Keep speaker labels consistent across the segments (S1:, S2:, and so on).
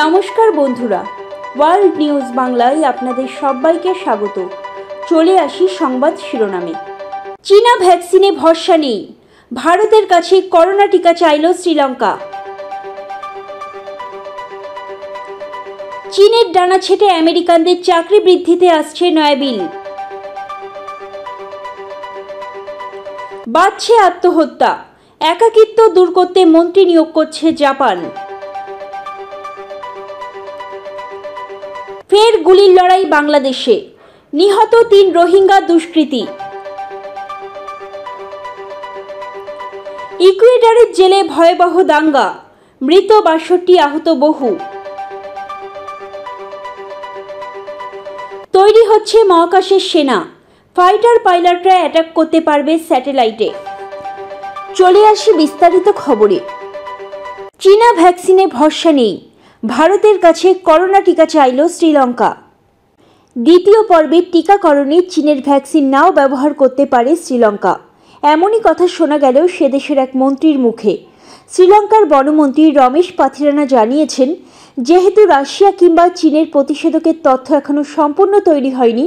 S1: নমস্কার বন্ধুরা world news বাংলায় আপনাদের সবাইকে স্বাগত চলে আসি সংবাদ শিরোনামে চীনা ভ্যাকসিনে ভরসা নেই ভারতের কাছে করোনা টিকা চাইল শ্রীলঙ্কা চীনের ডানা ছেটে আমেরিকানদের চাকরি বৃদ্ধিতে আসছে নয়া বিল বাড়ছে আত্মহত্যা একাকিত্ব দূর করতে মন্ত্রী নিয়োগ করছে জাপান ফের গুলির লড়াই বাংলাদেশে নিহত তিন রোহিঙ্গা দুষ্কৃতী ইকুয়েডারের জেলে ভয়াবহ দাঙ্গা মৃত বাষট্টি আহত বহু তৈরি হচ্ছে মহাকাশের সেনা ফাইটার পাইলটরা অ্যাটাক করতে পারবে স্যাটেলাইটে চলে আসি বিস্তারিত খবরে চীনা ভ্যাকসিনে ভরসা নেই ভারতের কাছে করোনা টিকা চাইল শ্রীলঙ্কা দ্বিতীয় পর্বে টিকাকরণে চীনের ভ্যাকসিন নাও ব্যবহার করতে পারে শ্রীলঙ্কা এমনই কথা শোনা গেল সে দেশের এক মন্ত্রীর মুখে শ্রীলঙ্কার বনমন্ত্রী রমেশ পাথিরানা জানিয়েছেন যেহেতু রাশিয়া কিংবা চীনের প্রতিষেধকের তথ্য এখনও সম্পূর্ণ তৈরি হয়নি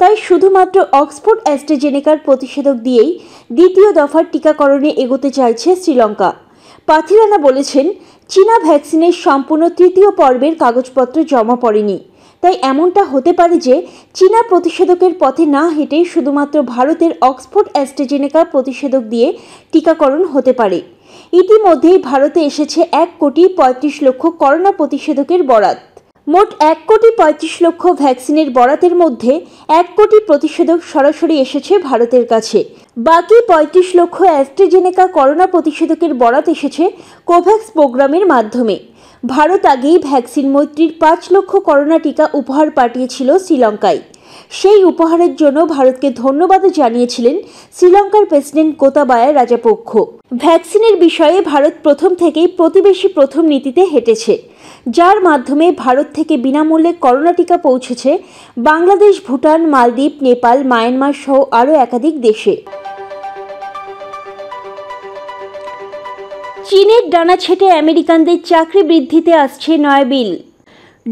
S1: তাই শুধুমাত্র অক্সফোর্ড অ্যাস্টেজেনেকার প্রতিষেধক দিয়েই দ্বিতীয় দফার টিকাকরণে এগোতে চাইছে শ্রীলঙ্কা পাথিরানা বলেছেন চীনা ভ্যাকসিনের সম্পূর্ণ তৃতীয় পর্বের কাগজপত্র জমা পড়েনি তাই এমনটা হতে পারে যে চীনা প্রতিষেধকের পথে না হেঁটে শুধুমাত্র ভারতের অক্সফোর্ড অ্যাস্টেজেনেকা প্রতিষেধক দিয়ে টিকাকরণ হতে পারে ইতিমধ্যেই ভারতে এসেছে এক কোটি পঁয়ত্রিশ লক্ষ করোনা প্রতিষেধকের বরাত মোট এক কোটি পঁয়ত্রিশ লক্ষ ভ্যাকসিনের বরাতের মধ্যে এক কোটি প্রতিষেধক সরাসরি এসেছে ভারতের কাছে বাকি পঁয়ত্রিশ লক্ষ অ্যাস্ট্রাজেনেকা করোনা প্রতিষেধকের বরাত এসেছে কোভ্যাক্স প্রোগ্রামের মাধ্যমে ভারত আগেই ভ্যাকসিন মৈত্রীর পাঁচ লক্ষ করোনা টিকা উপহার পাঠিয়েছিল শ্রীলঙ্কায় সেই উপহারের জন্য ভারতকে ধন্যবাদও জানিয়েছিলেন শ্রীলঙ্কার প্রেসিডেন্ট কোতাবায়া রাজাপক্ষ ভ্যাকসিনের বিষয়ে ভারত প্রথম থেকেই প্রতিবেশী প্রথম নীতিতে হেঁটেছে যার মাধ্যমে ভারত থেকে বিনামূল্যে করোনা টিকা পৌঁছেছে বাংলাদেশ ভুটান মালদ্বীপ নেপাল মায়ানমার সহ আরও একাধিক দেশে চীনের ডানা ছেটে আমেরিকানদের চাকরি বৃদ্ধিতে আসছে নয় বিল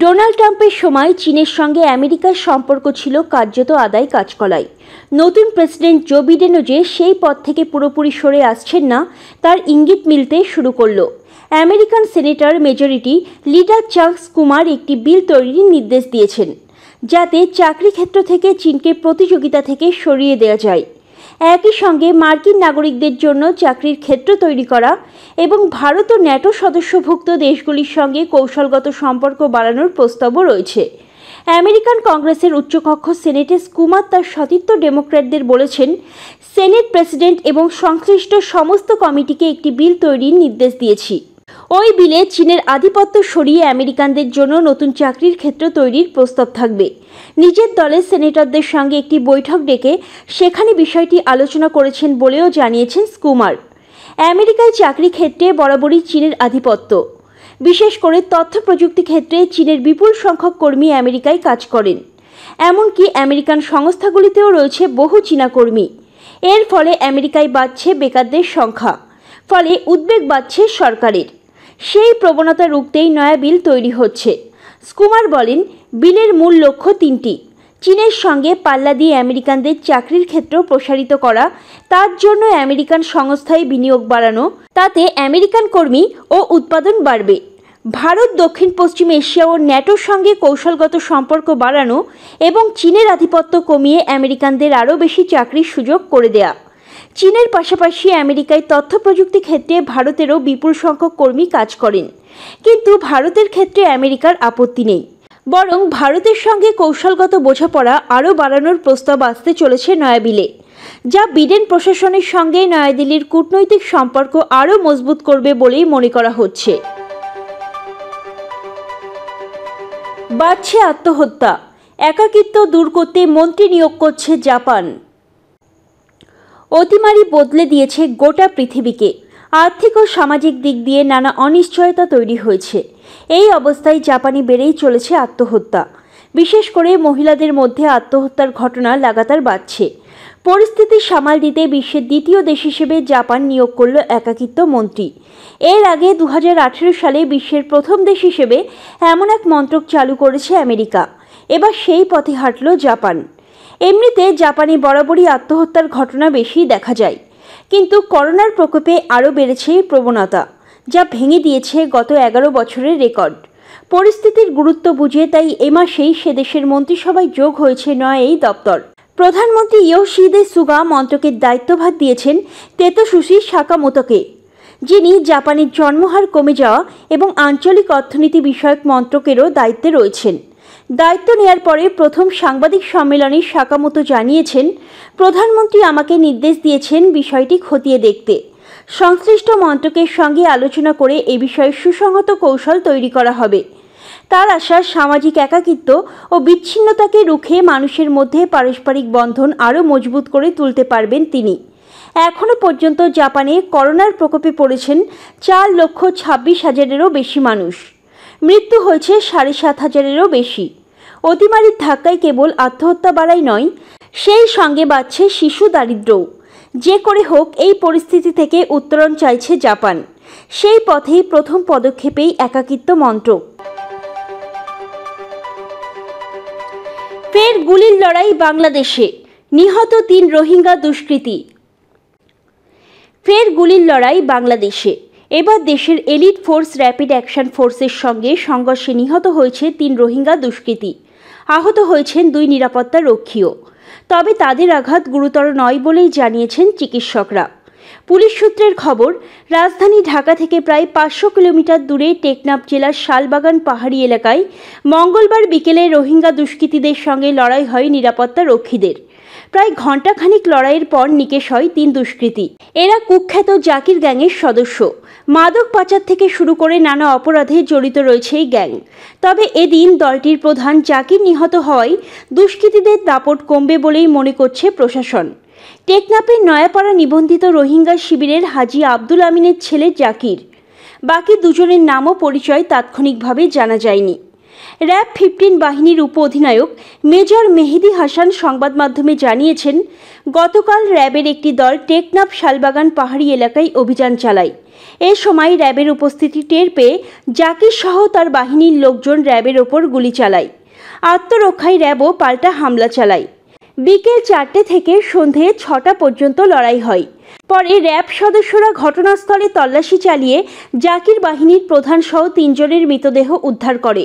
S1: ডোনাল্ড ট্রাম্পের সময় চীনের সঙ্গে আমেরিকার সম্পর্ক ছিল কার্যত আদায় কাজকলায় নতুন প্রেসিডেন্ট জো বিডেনও যে সেই পথ থেকে পুরোপুরি সরে আসছেন না তার ইঙ্গিত মিলতে শুরু করল American senator majority leader Charles Schumer একটি বিল তৈরির নির্দেশ দিয়েছেন যাতে চাকরি ক্ষেত্র থেকে চীনকে প্রতিযোগিতা থেকে সরিয়ে দেওয়া যায় একই সঙ্গে মার্কিন নাগরিকদের জন্য চাকরির ক্ষেত্র তৈরি করা এবং ভারত ও ন্যাটো সদস্যভুক্ত দেশগুলির সঙ্গে কৌশলগত সম্পর্ক বাড়ানোর প্রস্তাবও রয়েছে আমেরিকান কংগ্রেসের উচ্চকক্ষ সেনেটেস কুমার তার সতীর্থ ডেমোক্র্যাটদের বলেছেন সেনেট প্রেসিডেন্ট এবং সংশ্লিষ্ট সমস্ত কমিটিকে একটি বিল তৈরির নির্দেশ দিয়েছি ওই বিলে চীনের আধিপত্য সরিয়ে আমেরিকানদের জন্য নতুন চাকরির ক্ষেত্র তৈরির প্রস্তাব থাকবে নিজের দলের সেনেটরদের সঙ্গে একটি বৈঠক ডেকে সেখানে বিষয়টি আলোচনা করেছেন বলেও জানিয়েছেন স্কুমার আমেরিকায় চাকরি ক্ষেত্রে বরাবরই চীনের আধিপত্য বিশেষ করে তথ্য প্রযুক্তি ক্ষেত্রে চীনের বিপুল সংখ্যক কর্মী আমেরিকায় কাজ করেন এমনকি আমেরিকান সংস্থাগুলিতেও রয়েছে বহু চীনা কর্মী এর ফলে আমেরিকায় বাড়ছে বেকারদের সংখ্যা ফলে উদ্বেগ বাড়ছে সরকারের সেই প্রবণতা রুখতেই নয়া বিল তৈরি হচ্ছে স্কুমার বলেন বিলের মূল লক্ষ্য তিনটি চীনের সঙ্গে পাল্লা দিয়ে আমেরিকানদের চাকরির ক্ষেত্র প্রসারিত করা তার জন্য আমেরিকান সংস্থায় বিনিয়োগ বাড়ানো তাতে আমেরিকান কর্মী ও উৎপাদন বাড়বে ভারত দক্ষিণ পশ্চিম এশিয়া ও ন্যাটোর সঙ্গে কৌশলগত সম্পর্ক বাড়ানো এবং চীনের আধিপত্য কমিয়ে আমেরিকানদের আরও বেশি চাকরির সুযোগ করে দেয়া চীনের পাশাপাশি আমেরিকায় তথ্য প্রযুক্তি ক্ষেত্রে ভারতেরও বিপুল সংখ্যক কর্মী কাজ করেন কিন্তু ভারতের ক্ষেত্রে আমেরিকার আপত্তি নেই বরং ভারতের সঙ্গে কৌশলগত বোঝাপড়া আরও বাড়ানোর প্রস্তাব আসতে চলেছে নয়াবিলে যা বিডেন প্রশাসনের সঙ্গে নয়াদিল্লির কূটনৈতিক সম্পর্ক আরও মজবুত করবে বলেই মনে করা হচ্ছে বাড়ছে আত্মহত্যা একাকিত্ব দূর করতে মন্ত্রী নিয়োগ করছে জাপান অতিমারি বদলে দিয়েছে গোটা পৃথিবীকে আর্থিক ও সামাজিক দিক দিয়ে নানা অনিশ্চয়তা তৈরি হয়েছে এই অবস্থায় জাপানি বেড়েই চলেছে আত্মহত্যা বিশেষ করে মহিলাদের মধ্যে আত্মহত্যার ঘটনা লাগাতার বাড়ছে পরিস্থিতি সামাল দিতে বিশ্বের দ্বিতীয় দেশ হিসেবে জাপান নিয়োগ করল একাকিত্ব মন্ত্রী এর আগে দু সালে বিশ্বের প্রথম দেশ হিসেবে এমন এক মন্ত্রক চালু করেছে আমেরিকা এবার সেই পথে হাঁটল জাপান এমনিতে জাপানে বরাবরই আত্মহত্যার ঘটনা বেশি দেখা যায় কিন্তু করোনার প্রকোপে আরও বেড়েছে প্রবণতা যা ভেঙে দিয়েছে গত এগারো বছরের রেকর্ড পরিস্থিতির গুরুত্ব বুঝে তাই এ মাসেই সে দেশের মন্ত্রিসভায় যোগ হয়েছে নয় এই দপ্তর প্রধানমন্ত্রী ইয়োশিদে সুগা মন্ত্রকের দায়িত্বভার দিয়েছেন তেতসুশি সাকামোতোকে যিনি জাপানের জন্মহার কমে যাওয়া এবং আঞ্চলিক অর্থনীতি বিষয়ক মন্ত্রকেরও দায়িত্বে রয়েছেন দায়িত্ব নেয়ার পরে প্রথম সাংবাদিক সম্মেলনে সাকামতো জানিয়েছেন প্রধানমন্ত্রী আমাকে নির্দেশ দিয়েছেন বিষয়টি খতিয়ে দেখতে সংশ্লিষ্ট মন্ত্রকের সঙ্গে আলোচনা করে এ বিষয়ে সুসংহত কৌশল তৈরি করা হবে তার আশা সামাজিক একাকিত্ব ও বিচ্ছিন্নতাকে রুখে মানুষের মধ্যে পারস্পরিক বন্ধন আরও মজবুত করে তুলতে পারবেন তিনি এখনও পর্যন্ত জাপানে করোনার প্রকোপে পড়েছেন চার লক্ষ ছাব্বিশ হাজারেরও বেশি মানুষ মৃত্যু হয়েছে সাড়ে সাত হাজারেরও বেশি অতিমারির ধাক্কায় কেবল আত্মহত্যা বাড়াই নয় সেই সঙ্গে বাড়ছে শিশু দারিদ্র যে করে হোক এই পরিস্থিতি থেকে উত্তরণ চাইছে জাপান সেই পথেই প্রথম পদক্ষেপেই একাকিত্ব মন্ত্র ফের গুলির লড়াই বাংলাদেশে নিহত তিন রোহিঙ্গা দুষ্কৃতী ফের গুলির লড়াই বাংলাদেশে এবার দেশের এলিট ফোর্স র্যাপিড অ্যাকশন ফোর্সের সঙ্গে সংঘর্ষে নিহত হয়েছে তিন রোহিঙ্গা দুষ্কৃতী আহত হয়েছেন দুই নিরাপত্তা রক্ষীও তবে তাদের আঘাত গুরুতর নয় বলেই জানিয়েছেন চিকিৎসকরা পুলিশ সূত্রের খবর রাজধানী ঢাকা থেকে প্রায় পাঁচশো কিলোমিটার দূরে টেকনাফ জেলার শালবাগান পাহাড়ি এলাকায় মঙ্গলবার বিকেলে রোহিঙ্গা দুষ্কৃতীদের সঙ্গে লড়াই হয় নিরাপত্তা রক্ষীদের প্রায় ঘণ্টাখানিক লড়াইয়ের পর নিকেশ হয় তিন দুষ্কৃতী এরা কুখ্যাত জাকির গ্যাংয়ের সদস্য মাদক পাচার থেকে শুরু করে নানা অপরাধে জড়িত রয়েছে এই গ্যাং তবে এদিন দলটির প্রধান জাকির নিহত হওয়ায় দুষ্কৃতীদের দাপট কমবে বলেই মনে করছে প্রশাসন টেকনাপের নয়াপাড়া নিবন্ধিত রোহিঙ্গা শিবিরের হাজি আব্দুল আমিনের ছেলে জাকির বাকি দুজনের নামও পরিচয় তাৎক্ষণিকভাবে জানা যায়নি র্যাব ফিফটিন বাহিনীর উপ অধিনায়ক মেজর মেহেদি হাসান সংবাদ মাধ্যমে জানিয়েছেন গতকাল র্যাবের একটি দল টেকনাফ শালবাগান পাহাড়ি এলাকায় অভিযান চালায় এ সময় র্যাবের উপস্থিতি টের পেয়ে জাকির সহ তার বাহিনীর লোকজন র্যাবের ওপর গুলি চালায় আত্মরক্ষায় র্যাবও পাল্টা হামলা চালায় বিকেল চারটে থেকে সন্ধে ছটা পর্যন্ত লড়াই হয় পরে র্যাব সদস্যরা ঘটনাস্থলে তল্লাশি চালিয়ে জাকির বাহিনীর প্রধান সহ তিনজনের মৃতদেহ উদ্ধার করে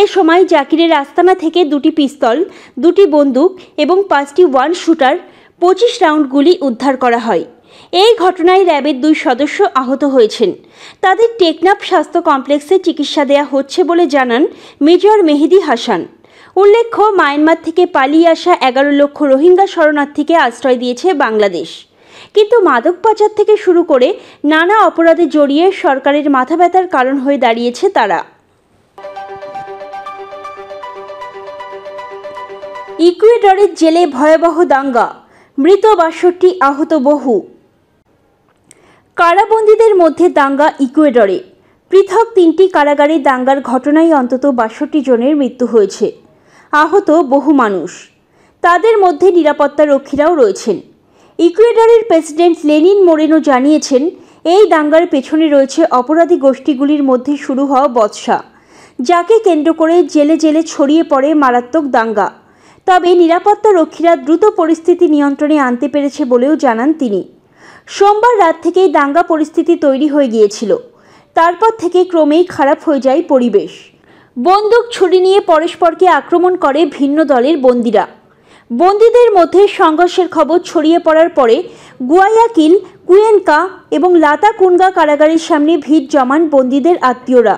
S1: এ সময় জাকিরের আস্তানা থেকে দুটি পিস্তল দুটি বন্দুক এবং পাঁচটি ওয়ান শুটার পঁচিশ রাউন্ডগুলি উদ্ধার করা হয় এই ঘটনায় র্যাবের দুই সদস্য আহত হয়েছেন তাদের টেকনাফ স্বাস্থ্য কমপ্লেক্সে চিকিৎসা দেয়া হচ্ছে বলে জানান মেজর মেহেদি হাসান উল্লেখ্য মায়ানমার থেকে পালিয়ে আসা এগারো লক্ষ রোহিঙ্গা শরণার্থীকে আশ্রয় দিয়েছে বাংলাদেশ কিন্তু মাদক পাচার থেকে শুরু করে নানা অপরাধে জড়িয়ে সরকারের মাথা ব্যথার কারণ হয়ে দাঁড়িয়েছে তারা ইকুয়েডরের জেলে ভয়াবহ দাঙ্গা মৃত বাষট্টি আহত বহু কারাবন্দীদের মধ্যে দাঙ্গা ইকুয়েডরে পৃথক তিনটি কারাগারে দাঙ্গার ঘটনায় অন্তত বাষট্টি জনের মৃত্যু হয়েছে আহত বহু মানুষ তাদের মধ্যে নিরাপত্তা রক্ষীরাও রয়েছেন ইকুয়েডরের প্রেসিডেন্ট লেনিন মোরেনো জানিয়েছেন এই দাঙ্গার পেছনে রয়েছে অপরাধী গোষ্ঠীগুলির মধ্যে শুরু হওয়া বৎসা যাকে কেন্দ্র করে জেলে জেলে ছড়িয়ে পড়ে মারাত্মক দাঙ্গা তবে নিরাপত্তা রক্ষীরা দ্রুত পরিস্থিতি নিয়ন্ত্রণে আনতে পেরেছে বলেও জানান তিনি সোমবার রাত থেকেই দাঙ্গা পরিস্থিতি তৈরি হয়ে গিয়েছিল তারপর থেকে ক্রমেই খারাপ হয়ে যায় পরিবেশ বন্দুক ছুরি নিয়ে পরস্পরকে আক্রমণ করে ভিন্ন দলের বন্দিরা বন্দীদের মধ্যে সংঘর্ষের খবর ছড়িয়ে পড়ার পরে গুয়াইয়াকিল কুয়েনকা এবং লাতা কুনগা কারাগারের সামনে ভিড় জমান বন্দীদের আত্মীয়রা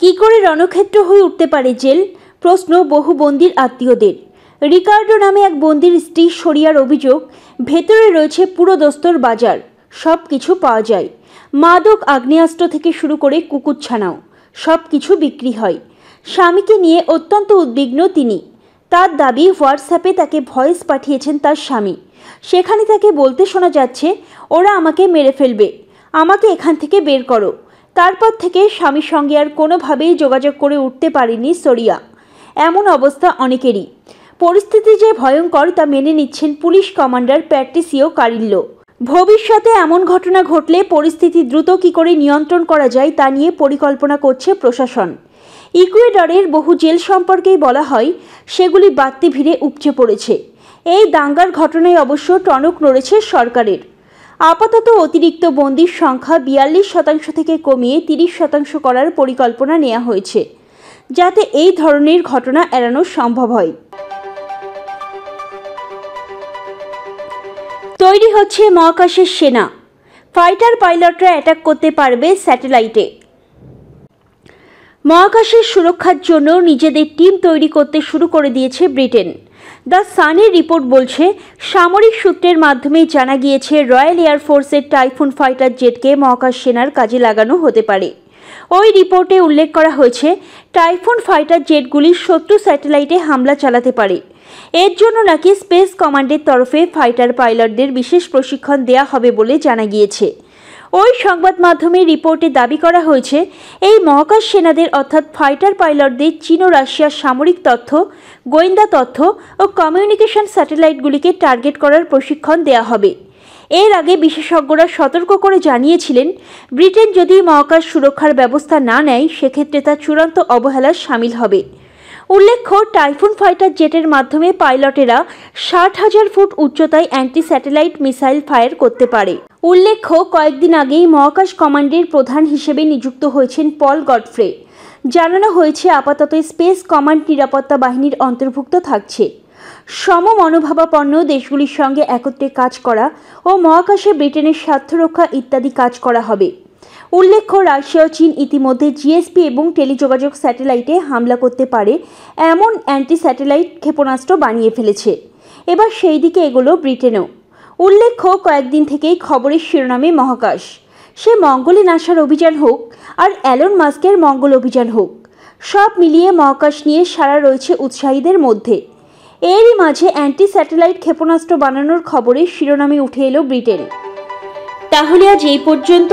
S1: কি করে রণক্ষেত্র হয়ে উঠতে পারে জেল প্রশ্ন বহু বন্দির আত্মীয়দের রিকার্ডো নামে এক বন্দির স্ত্রী সরিয়ার অভিযোগ ভেতরে রয়েছে পুরো দস্তর বাজার সব কিছু পাওয়া যায় মাদক আগ্নেয়াস্ত্র থেকে শুরু করে কুকুরছানাও সব কিছু বিক্রি হয় স্বামীকে নিয়ে অত্যন্ত উদ্বিগ্ন তিনি তার দাবি হোয়াটসঅ্যাপে তাকে ভয়েস পাঠিয়েছেন তার স্বামী সেখানে তাকে বলতে শোনা যাচ্ছে ওরা আমাকে মেরে ফেলবে আমাকে এখান থেকে বের করো তারপর থেকে স্বামীর সঙ্গে আর কোনোভাবেই যোগাযোগ করে উঠতে পারেনি সরিয়া এমন অবস্থা অনেকেরই পরিস্থিতি যে ভয়ঙ্কর তা মেনে নিচ্ছেন পুলিশ কমান্ডার প্যাট্রিসিও কারিল্লো ভবিষ্যতে এমন ঘটনা ঘটলে পরিস্থিতি দ্রুত কী করে নিয়ন্ত্রণ করা যায় তা নিয়ে পরিকল্পনা করছে প্রশাসন ইকুয়েডরের বহু জেল সম্পর্কেই বলা হয় সেগুলি বাড়তি ভিড়ে উপচে পড়েছে এই দাঙ্গার ঘটনায় অবশ্য টনক নড়েছে সরকারের আপাতত অতিরিক্ত বন্দির সংখ্যা বিয়াল্লিশ শতাংশ থেকে কমিয়ে তিরিশ শতাংশ করার পরিকল্পনা নেওয়া হয়েছে যাতে এই ধরনের ঘটনা এড়ানো সম্ভব হয় তৈরি হচ্ছে মহাকাশের সেনা ফাইটার পাইলটরা অ্যাটাক করতে পারবে স্যাটেলাইটে মহাকাশের সুরক্ষার জন্য নিজেদের টিম তৈরি করতে শুরু করে দিয়েছে ব্রিটেন দ্য সানের রিপোর্ট বলছে সামরিক সূত্রের মাধ্যমে জানা গিয়েছে রয়্যাল এয়ারফোর্সের টাইফুন ফাইটার জেটকে মহাকাশ সেনার কাজে লাগানো হতে পারে ওই রিপোর্টে উল্লেখ করা হয়েছে টাইফুন ফাইটার জেটগুলি শত্রু স্যাটেলাইটে হামলা চালাতে পারে এর জন্য নাকি স্পেস কমান্ডের তরফে ফাইটার পাইলটদের বিশেষ প্রশিক্ষণ দেয়া হবে বলে জানা গিয়েছে ওই সংবাদ মাধ্যমে রিপোর্টে দাবি করা হয়েছে এই মহাকাশ সেনাদের অর্থাৎ ফাইটার পাইলটদের চীন ও রাশিয়ার সামরিক তথ্য গোয়েন্দা তথ্য ও কমিউনিকেশন স্যাটেলাইটগুলিকে টার্গেট করার প্রশিক্ষণ দেয়া হবে এর আগে বিশেষজ্ঞরা সতর্ক করে জানিয়েছিলেন ব্রিটেন যদি মহাকাশ সুরক্ষার ব্যবস্থা না নেয় সেক্ষেত্রে তা চূড়ান্ত অবহেলার সামিল হবে উল্লেখ্য টাইফুন ফাইটার জেটের মাধ্যমে পাইলটেরা ষাট হাজার ফুট উচ্চতায় অ্যান্টি স্যাটেলাইট মিসাইল ফায়ার করতে পারে উল্লেখ্য কয়েকদিন আগেই মহাকাশ কমান্ডের প্রধান হিসেবে নিযুক্ত হয়েছেন পল গডফ্রে জানানো হয়েছে আপাতত স্পেস কমান্ড নিরাপত্তা বাহিনীর অন্তর্ভুক্ত থাকছে সম মনোভাবাপন্ন দেশগুলির সঙ্গে একত্রে কাজ করা ও মহাকাশে ব্রিটেনের স্বার্থ রক্ষা ইত্যাদি কাজ করা হবে উল্লেখ্য রাশিয়া ও চীন ইতিমধ্যে জিএসপি এবং টেলিযোগাযোগ স্যাটেলাইটে হামলা করতে পারে এমন অ্যান্টি স্যাটেলাইট ক্ষেপণাস্ত্র বানিয়ে ফেলেছে এবার সেই দিকে এগুলো ব্রিটেনও উল্লেখ্য কয়েকদিন থেকেই খবরের শিরোনামে মহাকাশ সে মঙ্গলে নাসার অভিযান হোক আর অ্যালন মাস্কের মঙ্গল অভিযান হোক সব মিলিয়ে মহাকাশ নিয়ে সারা রয়েছে উৎসাহীদের মধ্যে এরই মাঝে অ্যান্টি স্যাটেলাইট ক্ষেপণাস্ত্র বানানোর খবরে শিরোনামে উঠে এলো ব্রিটেন তাহলে আজ এই পর্যন্ত